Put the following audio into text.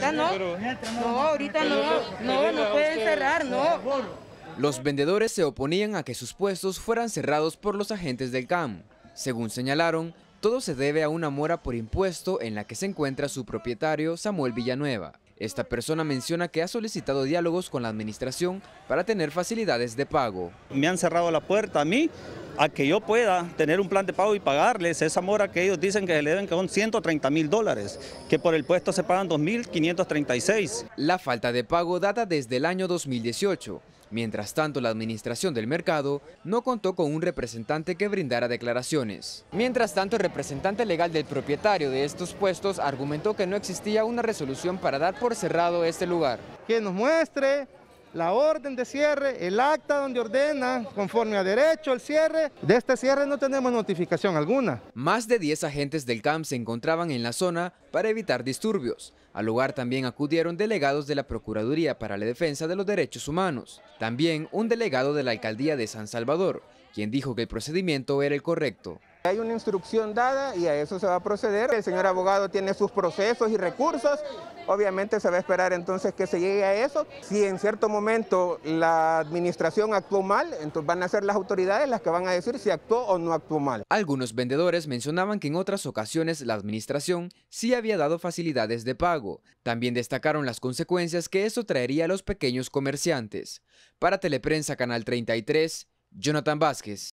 No, no, ahorita no, no, no pueden cerrar, no. Los vendedores se oponían a que sus puestos fueran cerrados por los agentes del CAM. Según señalaron, todo se debe a una mora por impuesto en la que se encuentra su propietario Samuel Villanueva. Esta persona menciona que ha solicitado diálogos con la administración para tener facilidades de pago. Me han cerrado la puerta a mí a que yo pueda tener un plan de pago y pagarles esa mora que ellos dicen que se le deben, que son 130 mil dólares, que por el puesto se pagan 2.536. La falta de pago data desde el año 2018. Mientras tanto, la administración del mercado no contó con un representante que brindara declaraciones. Mientras tanto, el representante legal del propietario de estos puestos argumentó que no existía una resolución para dar por cerrado este lugar. Que nos muestre la orden de cierre, el acta donde ordena, conforme a derecho, el cierre. De este cierre no tenemos notificación alguna. Más de 10 agentes del CAMP se encontraban en la zona para evitar disturbios. Al lugar también acudieron delegados de la Procuraduría para la Defensa de los Derechos Humanos. También un delegado de la Alcaldía de San Salvador, quien dijo que el procedimiento era el correcto. Hay una instrucción dada y a eso se va a proceder. El señor abogado tiene sus procesos y recursos. Obviamente se va a esperar entonces que se llegue a eso. Si en cierto momento la administración actuó mal, entonces van a ser las autoridades las que van a decir si actuó o no actuó mal. Algunos vendedores mencionaban que en otras ocasiones la administración sí había dado facilidades de pago. También destacaron las consecuencias que eso traería a los pequeños comerciantes. Para Teleprensa Canal 33, Jonathan Vázquez.